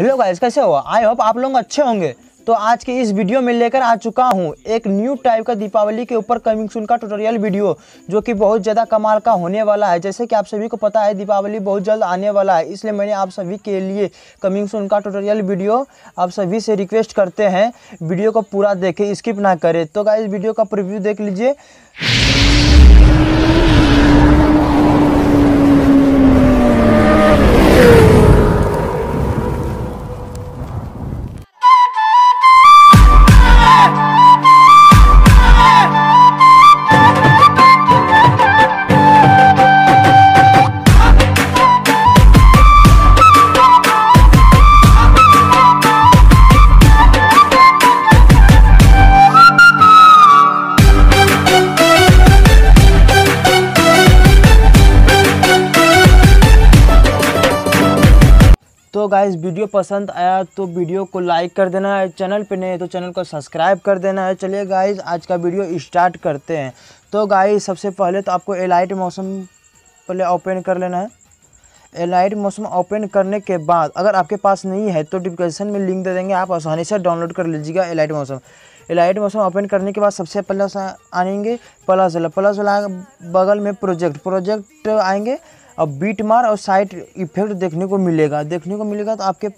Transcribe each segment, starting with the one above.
hello guys कैसे हो I hope आप लोग अच्छे होंगे तो आज के इस वीडियो में लेकर आ चुका हूँ एक न्यू टाइप का दीपावली के ऊपर कमिंग सुन का ट्यूटोरियल वीडियो जो कि बहुत ज़्यादा कमाल का होने वाला है जैसे कि आप सभी को पता है दीपावली बहुत जल्द आने वाला है इसलिए मैंने आप सभी के लिए कमिंग सुन का ट्यूटोरियल वीडियो आप सभी से रिक्वेस्ट करते हैं वीडियो को पूरा देखें स्किप ना करें तो गाइज वीडियो का प्रिव्यू देख लीजिए वीडियो पसंद आया तो वीडियो को लाइक कर देना है चैनल पे नहीं तो चैनल को सब्सक्राइब कर देना है चलिए गाइस आज का वीडियो स्टार्ट करते हैं तो गाइस सबसे पहले तो आपको एलाइट मौसम पहले ओपन कर लेना है एलाइट मौसम ओपन करने के बाद अगर आपके पास नहीं है तो डिस्क्रिप्शन में लिंक दे देंगे आप आसानी से डाउनलोड कर लीजिएगा एलाइट मौसम एलाइट मौसम ओपन करने के बाद सबसे पहले आएंगे प्लस वाला प्लस वाला बगल में प्रोजेक्ट प्रोजेक्ट आएंगे अब बीट मार और साइड इफेक्ट देखने को मिलेगा देखने को मिलेगा तो आपके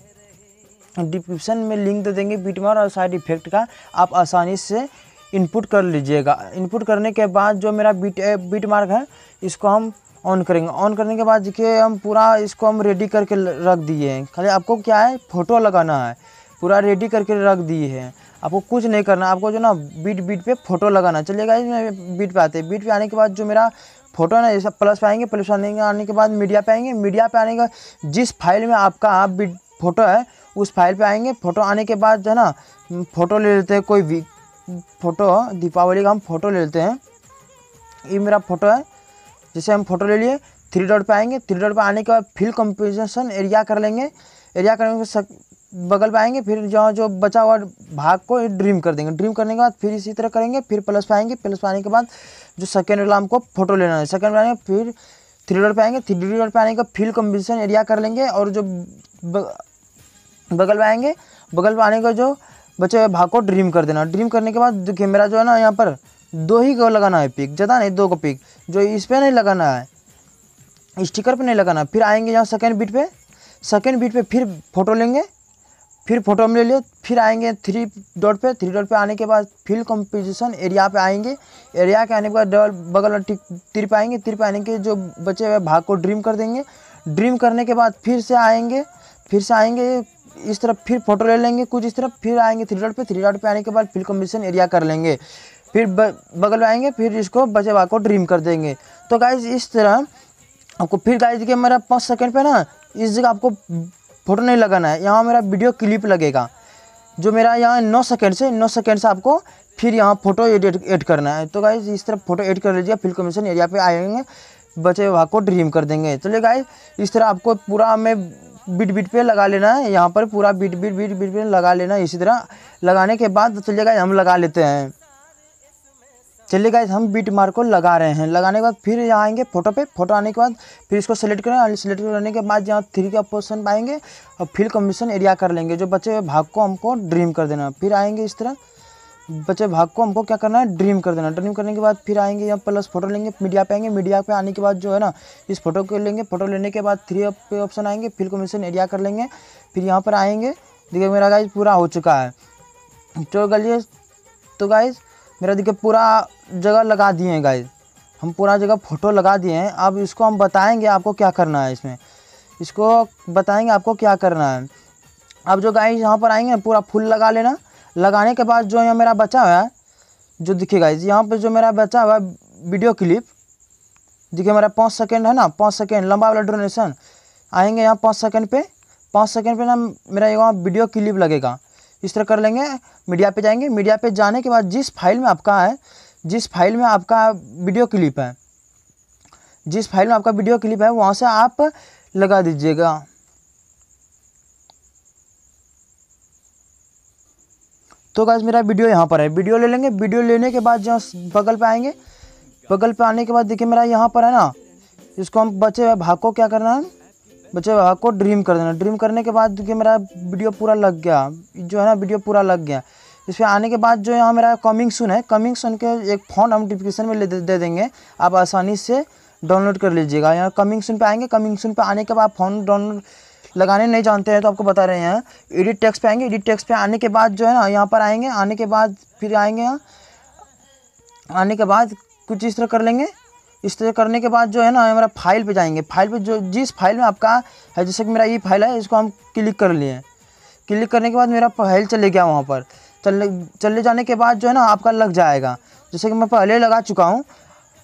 डिस्क्रिप्शन में लिंक दे देंगे बीट मार और साइड इफेक्ट का आप आसानी से इनपुट कर लीजिएगा इनपुट करने के बाद जो मेरा बीट बीट मार्क है इसको हम ऑन करेंगे ऑन करने के बाद देखिए हम पूरा इसको हम रेडी करके रख दिए हैं खाली आपको क्या है फ़ोटो लगाना है पूरा रेडी करके रख दिए हैं आपको कुछ नहीं करना आपको जो ना बीट बीट पे फ़ोटो लगाना चलिए गाइज मैं बीट पे आते हैं बीट पे आने के बाद जो मेरा फोटो ना जैसे प्लस पे आएंगे प्लस आने आने के बाद मीडिया पे आएंगे मीडिया पे आने के जिस फाइल में आपका आप भी फोटो है उस फाइल पे आएंगे फोटो आने के बाद जो है ना फोटो ले लेते हैं कोई भी फोटो दीपावली का हम फोटो ले लेते हैं ये मेरा फोटो है जैसे हम फोटो ले लिए थ्री डॉट पर आएंगे थ्री डॉट पर आने के बाद फिल कंपोजिशन एरिया कर लेंगे एरिया करने के बगल पे आएंगे फिर जहाँ जो बचा हुआ भाग को ड्रीम कर देंगे ड्रीम करने के बाद फिर इसी तरह करेंगे फिर प्लस पे आएंगे प्लस पे आने के बाद जो सेकेंड अलार्म को फोटो लेना है सेकेंड आएंगे फिर थ्री डॉट पे आएंगे थ्री डॉट पे आने का फील्ड कम्बिनेशन एरिया कर लेंगे और जो बगल में आएंगे बगल पर आने का जो बचे हुए भाग को ड्रीम कर देना ड्रीम करने के बाद कैमरा जो है ना यहाँ पर दो ही को लगाना है पिक ज़्यादा नहीं दो को पिक जो इस पर नहीं लगाना है स्टिकर पर नहीं लगाना फिर आएंगे यहाँ सेकेंड बीट पर सेकेंड बीट पे फिर फोटो लेंगे फिर फोटो हम ले लिए फिर आएंगे थ्री डॉट पे थ्री डॉट पे आने के बाद फिल कंपोजिशन एरिया पे आएंगे एरिया के आने के बाद डबल बगल तिर पे आएंगे तिर पे आने के जो बचे हुए भाग को ड्रीम कर देंगे ड्रीम करने के बाद फिर से आएंगे फिर से आएंगे इस तरफ फिर फोटो ले लेंगे कुछ इस तरफ फिर आएंगे थ्री डॉट पर थ्री डॉट पर आने के बाद फील्ड कम्पोजिशन एरिया कर लेंगे फिर बगल में आएंगे फिर इसको बचे भाग को ड्रीम कर देंगे तो गाइज इस तरह आपको फिर गाइज के मेरा पाँच सेकेंड पर ना इस जगह आपको फ़ोटो नहीं लगाना है यहाँ मेरा वीडियो क्लिप लगेगा जो मेरा यहाँ नौ सेकेंड से नौ सेकेंड से आपको फिर यहाँ फोटो एडिट एड करना है तो गाय इस तरह फोटो एड कर लीजिए फिल कमीशन एरिया पे आएंगे बचे वहाँ को ड्रीम कर देंगे चलिए तो गाय इस तरह आपको पूरा हमें बीट बीट पे लगा लेना है यहाँ पर पूरा बीट बीट बीट बीट पे लगा लेना है इसी तरह लगाने के बाद चलिएगा हम लगा लेते हैं चलिए गाइज हम बीट मार्क को लगा रहे हैं लगाने के बाद फिर यहाँ आएंगे फोटो पे फोटो आने के बाद फिर इसको सेलेक्ट करें और सेलेक्ट करने के बाद यहाँ थ्री का पोजिशन पाएंगे और फिर कमीशन एरिया कर लेंगे जो बचे भाग को हमको ड्रीम कर देना फिर आएंगे इस तरह बचे भाग को हमको क्या करना है ड्रीम कर देना ड्रीम करने के बाद फिर आएंगे यहाँ प्लस फोटो लेंगे मीडिया पे आएंगे मीडिया पे आने के बाद जो है ना इस फोटो को लेंगे फोटो लेने के बाद थ्री पे ऑप्शन आएंगे फिल कमीशन एरिया कर लेंगे फिर यहाँ पर आएंगे देखिए मेरा गाइज पूरा हो चुका है तो गलिए तो गाइज़ मेरा देखिए पूरा जगह लगा दिए हैं गाइस हम पूरा जगह फ़ोटो लगा दिए हैं अब इसको हम बताएंगे आपको क्या करना है इसमें इसको बताएंगे आपको क्या करना है अब जो गाइस यहाँ पर आएंगे पूरा फुल लगा लेना लगाने के बाद जो यहाँ मेरा बचा हुआ है जो देखिए गाइज यहाँ पर जो मेरा बचा हुआ है वीडियो क्लिप देखिए मेरा पाँच सेकेंड है ना पाँच सेकेंड लंबा वाला डोनेशन आएंगे यहाँ पाँच सेकेंड पे पाँच सेकेंड पे ना मेरा यहाँ वीडियो क्लिप लगेगा इस तरह कर लेंगे मीडिया पे जाएंगे मीडिया पे जाने के बाद जिस फाइल में आपका है जिस फाइल में आपका वीडियो क्लिप है जिस फाइल में आपका वीडियो क्लिप है वहाँ से आप लगा दीजिएगा तो गैस मेरा वीडियो यहाँ पर है वीडियो ले लेंगे वीडियो लेने के बाद जो बगल पे आएंगे बगल पे आने के बाद देखिए मेरा यहाँ पर है ना इसको हम बचे हुए भाग को क्या करना है बच्चे भाग हाँ, को ड्रीम कर देना ड्रीम करने के बाद देखिए मेरा वीडियो पूरा लग गया जो है ना वीडियो पूरा लग गया इस पर आने के बाद जो यहाँ मेरा कमिंग सुन है कमिंग सुन के एक फोन हम डिस्क्रिप्शन में ले दे, दे देंगे आप आसानी से डाउनलोड कर लीजिएगा यहाँ कमिंग सुन पे आएंगे कमिंग सुन पे आने के बाद फ़ोन डाउनलोड लगाने नहीं जानते हैं तो आपको बता रहे हैं एडिट टैक्स पे आएंगे एडिट टैक्स पे आने के बाद जो है ना यहाँ पर आएंगे आने के बाद फिर आएंगे यहाँ आने के बाद कुछ इस तरह कर लेंगे इस तरह करने के बाद जो है ना हमारा फाइल पे जाएंगे फाइल पे जो जिस फाइल में आपका है जैसे कि मेरा ये फाइल है इसको हम क्लिक कर लिए क्लिक करने के बाद मेरा फाइल चले गया वहाँ पर चले चले जाने के बाद जो है ना आपका लग जाएगा जैसे कि मैं पहले लगा चुका हूँ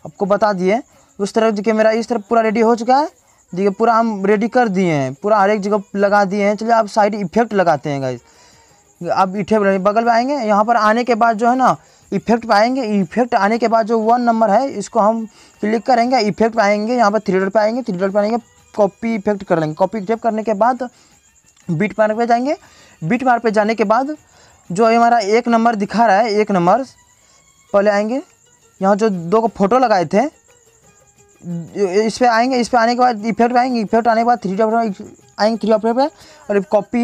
आपको बता दिए उस तरह देखिए मेरा इस तरह पूरा रेडी हो चुका है देखिए पूरा हम रेडी कर दिए हैं पूरा हर एक जगह लगा दिए हैं चलिए आप साइड इफेक्ट लगाते हैं गाइज आप इठे बगल में आएंगे यहाँ पर आने के बाद जो है ना इफेक्ट पाएंगे आएंगे इफेक्ट आने के बाद जो वन नंबर है इसको हम क्लिक करेंगे इफेक्ट पाएंगे आएंगे यहाँ पर थ्री डर पर आएंगे थ्री डर पर आएंगे कॉपी इफेक्ट कर लेंगे कॉपी इफेक्ट करने के बाद बीट मार्क पे जाएंगे बीट मार्क पे जाने के बाद जो हमारा एक नंबर दिखा रहा है एक नंबर पहले आएंगे यहाँ जो दो को फोटो लगाए थे इस पर आएंगे इस पर आने के बाद इफेक्ट आएंगे इफेक्ट आने के बाद थ्री डॉट आएंगे थ्री डॉट पर और कॉपी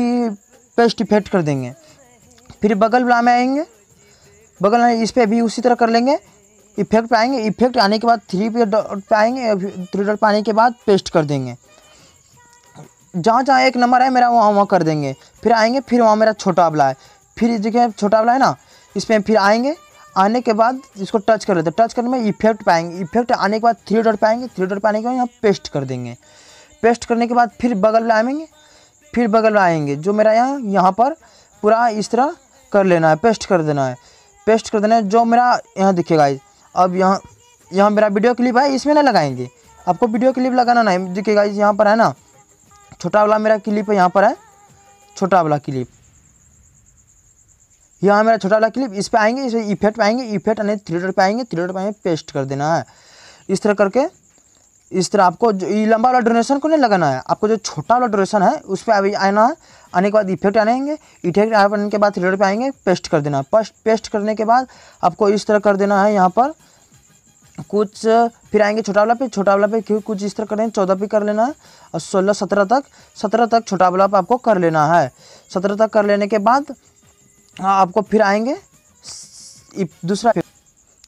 पेस्ट इफेक्ट कर देंगे फिर बगल वाला में आएंगे बगल में इस पर भी उसी तरह कर लेंगे इफेक्ट पे आएंगे इफेक्ट आने के बाद थ्री पे डॉट पे आएंगे थ्री डॉट पे आने के बाद पेस्ट कर देंगे जहाँ जहाँ एक नंबर है मेरा वहाँ वहाँ कर देंगे फिर आएंगे फिर वहाँ मेरा छोटा वाला है फिर देखिए छोटा वाला है ना इस पर फिर आएंगे आने के बाद इसको टच कर लेते हैं टच करने में इफेक्ट पाएंगे इफेक्ट आने के बाद थ्री डॉट पाएंगे थ्री डॉट पाने के बाद यहाँ पेस्ट कर देंगे पेस्ट करने के बाद फिर बगल में आएंगे फिर बगल में आएंगे जो मेरा यहाँ यहाँ पर पूरा इस तरह कर लेना है पेस्ट कर देना है पेस्ट कर देना जो मेरा यहाँ दिखेगा अब यहाँ यहाँ मेरा वीडियो क्लिप है इसमें ना लगाएंगे आपको वीडियो क्लिप लगाना नहीं दिखेगा इस यहाँ पर है ना छोटा वाला मेरा क्लिप है यहाँ पर है छोटा वाला क्लिप यहाँ मेरा छोटा वाला क्लिप इस पर आएंगे इस इफेक्ट पर आएंगे इफेक्ट यानी थ्री पर आएंगे थ्री पर आएंगे पेस्ट कर देना है इस तरह करके इस तरह आपको जो लंबा वाला डोनेशन को नहीं लगाना है आपको जो छोटा वाला डोनेशन है उस पर अभी आना है आने के बाद इफेक्ट आएंगे इफेक्ट आने के बाद थ्रेडर पे आएंगे पेस्ट कर देना पेस्ट करने के बाद आपको इस तरह कर देना है यहाँ पर कुछ फिर आएंगे छोटा वाला पे छोटा वाला पे क्यों कुछ इस तरह करें चौदह पे कर लेना है और सोलह सत्रह तक सत्रह तक छोटा वाला पे आपको कर लेना है सत्रह तक कर लेने के बाद हाँ, आपको फिर आएंगे दूसरा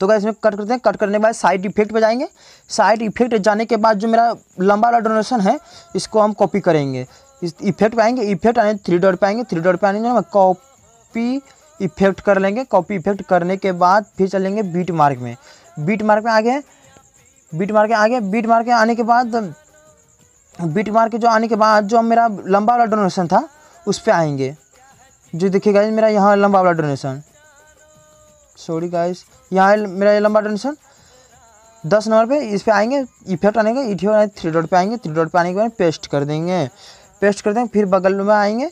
तो अगर इसमें कट करते हैं कट करने के बाद साइड इफेक्ट पे जाएंगे साइड इफेक्ट जाने के बाद जो मेरा लंबा वाला डोनेशन है इसको हम कॉपी करेंगे इस इफेक्ट पे आएंगे इफेक्ट आने थ्री डॉट पे आएंगे थ्री डॉट पे आने कॉपी इफेक्ट कर लेंगे कॉपी इफेक्ट करने के बाद फिर चलेंगे बीट मार्क में बीट मार्क में आगे बीट मार्क में आगे बीट मार्क में आने के बाद बीट मार्क जो आने के बाद जो मेरा लंबा वाला डोनेशन था उस पर आएंगे जो देखिएगा मेरा यहाँ लंबा वाला डोनेशन सॉरी गाइस यहाँ मेरा ये लंबा टेंशन दस नंबर पे इस पर आएंगे इफेक्ट आने का इथियो थ्री डॉट पे आएंगे थ्री डॉट पे आने के बाद पेस्ट कर देंगे पेस्ट कर देंगे फिर बगल में आएंगे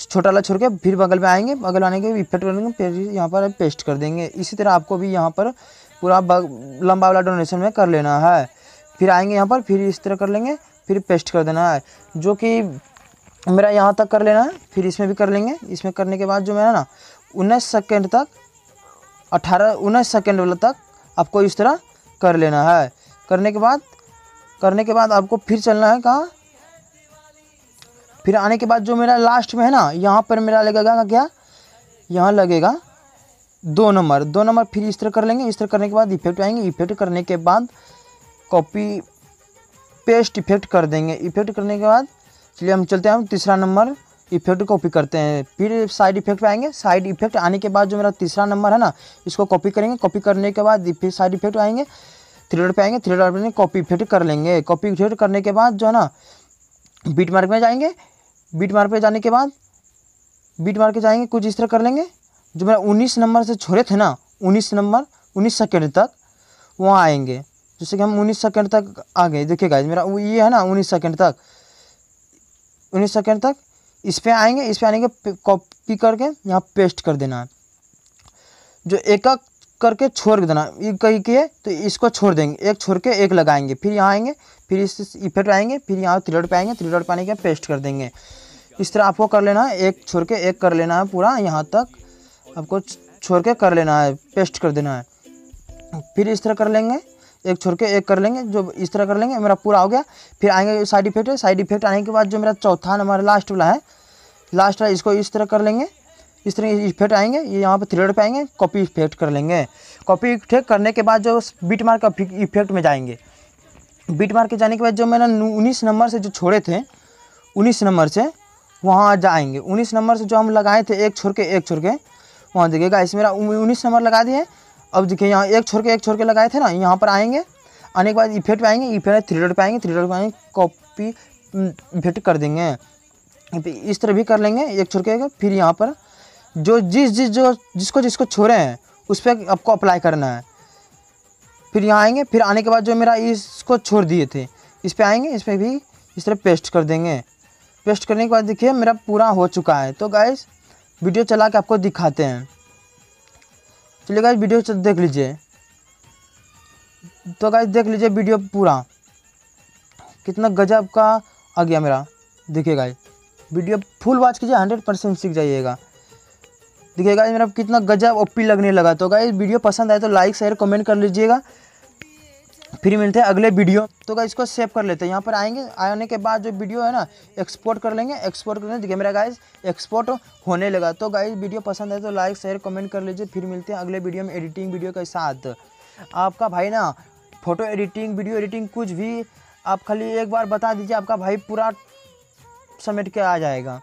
छोटा वाला छोड़ के फिर बगल में आएंगे बगल आने के इफेक्ट कर देंगे फिर यहाँ पर पेस्ट कर देंगे इसी तरह आपको भी यहाँ पर पूरा लंबा वाला डोनेशन में कर लेना है फिर आएंगे यहाँ पर फिर इस तरह कर लेंगे फिर पेस्ट कर देना है जो कि मेरा यहाँ तक कर लेना है फिर इसमें भी कर लेंगे इसमें करने के बाद जो मेरा ना उन्नीस सेकेंड तक अट्ठारह उन्नीस सेकेंड वाला तक आपको इस तरह कर लेना है करने के बाद करने के बाद आपको फिर चलना है कहाँ फिर आने के बाद जो मेरा लास्ट में है ना यहाँ पर मेरा लगेगा क्या यहाँ लगेगा दो नंबर दो नंबर फिर इस तरह कर लेंगे इस तरह करने के बाद इफेक्ट आएंगे इफेक्ट करने के बाद कॉपी पेस्ट इफेक्ट कर देंगे इफेक्ट करने के बाद चलिए हम चलते हैं तीसरा नंबर इफेक्ट कॉपी करते हैं फिर साइड इफेक्ट पे आएंगे साइड इफेक्ट आने के बाद जो मेरा तीसरा नंबर है ना इसको कॉपी करेंगे कॉपी करने के बाद फिर साइड इफेक्ट आएंगे थ्रेडर पे आएंगे थ्रेडर पर कॉपी इफेक्ट कर लेंगे कॉपी इफेक्ट करने के बाद जो है ना बीट मार्क में जाएंगे बीट मार्क पर जाने के बाद बीट मार्क के जाएंगे कुछ इस तरह कर लेंगे जो मेरा उन्नीस नंबर से छोड़े थे ना उन्नीस नंबर उन्नीस सेकेंड तक वहाँ आएंगे जैसे कि हम उन्नीस सेकेंड तक आ गए देखिए गाइज मेरा ये है ना उन्नीस सेकेंड तक उन्नीस सेकेंड तक इस पर आएंगे इस पर आने के कॉपी करके यहाँ पेस्ट कर देना है जो एक एक करके छोड़ देना ये कहीं किए तो इसको छोड़ देंगे एक छोड़ के एक लगाएंगे फिर यहाँ आएंगे फिर इस इफेक्ट आएंगे फिर यहाँ थ्रीडर पर आएंगे थ्रीडर पर आने के पेस्ट कर देंगे इस तरह आपको कर लेना है एक छोड़ के एक कर लेना है पूरा यहाँ तक आपको छोड़ के कर लेना है पेस्ट कर देना है फिर इस तरह कर लेंगे एक छोड़ के एक कर लेंगे जो इस तरह कर लेंगे मेरा पूरा हो गया फिर आएंगे साइड इफेक्ट साइड इफेक्ट आने के बाद जो मेरा चौथा नंबर लास्ट वाला है लास्ट वाला इसको इस तरह कर लेंगे इस तरह इफेक्ट आएंगे ये यहाँ पर थ्रेड पर आएंगे कॉपी इफेक्ट कर लेंगे कॉपी इफेक्ट करने के बाद जो बीट मार्क इफेक्ट में जाएंगे बीट मार्क के जाने के बाद जो मैंने उन्नीस नंबर से जो छोड़े थे उन्नीस नंबर से वहाँ जाएंगे उन्नीस नंबर से जो हम लगाए थे एक छोड़ के एक छोड़ के वहाँ देखिएगा इस मेरा उन्नीस नंबर लगा दिए अब देखिए यहाँ एक छोड़ के एक छोड़ के लगाए थे ना यहाँ पर आएंगे आने के बाद इफेक्ट पे आएंगे इफेक्ट थ्री डॉट पर आएंगे थ्री डॉट आएंगे कॉपी इफेक्ट कर देंगे इस तरह भी कर लेंगे एक छोड़ के फिर यहाँ पर जो जिस जिस जो जिसको जिसको छोड़े हैं उस पर आपको अप्लाई करना है फिर यहाँ आएंगे फिर आने के बाद जो मेरा इसको छोड़ दिए थे इस पर आएंगे इस पर भी इस तरह पेस्ट कर देंगे पेस्ट करने के बाद देखिए मेरा पूरा हो चुका है तो गाइस वीडियो चला के आपको दिखाते हैं चलिए गाइज वीडियो से देख लीजिए तो गाइज देख लीजिए वीडियो पूरा कितना गजब का आ गया मेरा देखिए गाइज वीडियो फुल वॉच कीजिए हंड्रेड परसेंट सीख जाइएगा देखिए गाइज मेरा कितना गजब ओपी लगने लगा तो गाइज वीडियो पसंद आए तो लाइक शेयर कमेंट कर लीजिएगा फिर मिलते हैं अगले वीडियो तो गाइज को सेव कर लेते हैं यहाँ पर आएंगे आने के बाद जो वीडियो है ना एक्सपोर्ट कर लेंगे एक्सपोर्ट कर लेंगे कैमरा गाइज एक्सपोर्ट होने लगा तो गाइज वीडियो पसंद है तो लाइक शेयर कमेंट कर लीजिए फिर मिलते हैं अगले वीडियो में एडिटिंग वीडियो के साथ आपका भाई ना फोटो एडिटिंग वीडियो एडिटिंग कुछ भी आप खाली एक बार बता दीजिए आपका भाई पूरा समेट के आ जाएगा